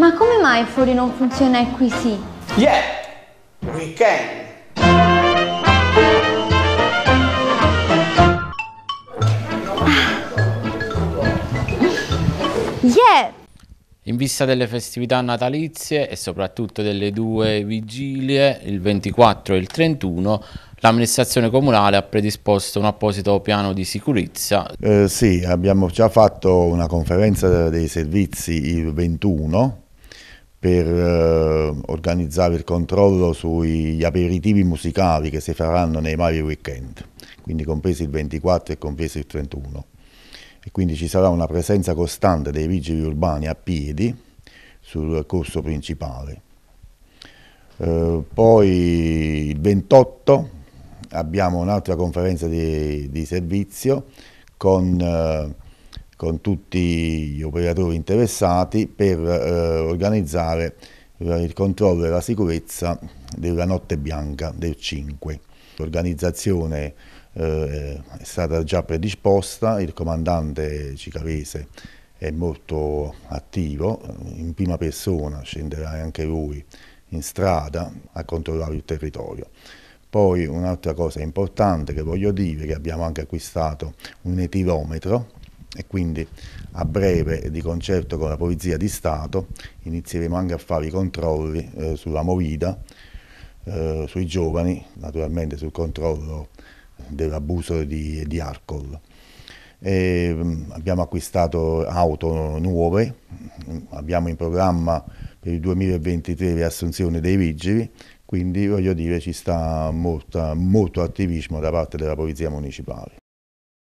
Ma come mai fuori non funziona e qui sì? Yeah, we can. Ah. Yeah! In vista delle festività natalizie e soprattutto delle due vigilie, il 24 e il 31, l'amministrazione comunale ha predisposto un apposito piano di sicurezza. Eh, sì, abbiamo già fatto una conferenza dei servizi il 21 per eh, organizzare il controllo sugli aperitivi musicali che si faranno nei vari weekend, quindi compresi il 24 e compresi il 31. E quindi ci sarà una presenza costante dei vigili urbani a piedi sul corso principale. Eh, poi il 28 abbiamo un'altra conferenza di, di, servizio con eh, con tutti gli operatori interessati per eh, organizzare il controllo e la sicurezza della notte bianca del 5. L'organizzazione eh, è stata già predisposta, il comandante Cicavese è molto attivo, in prima persona scenderà anche lui in strada a controllare il territorio. Poi un'altra cosa importante che voglio dire è che abbiamo anche acquistato un etilometro e quindi a breve di concerto con la Polizia di Stato inizieremo anche a fare i controlli eh, sulla movida, eh, sui giovani, naturalmente sul controllo dell'abuso di, di alcol. E, mm, abbiamo acquistato auto nuove, mm, abbiamo in programma per il 2023 l'assunzione dei vigili, quindi voglio dire ci sta molta, molto attivismo da parte della Polizia Municipale.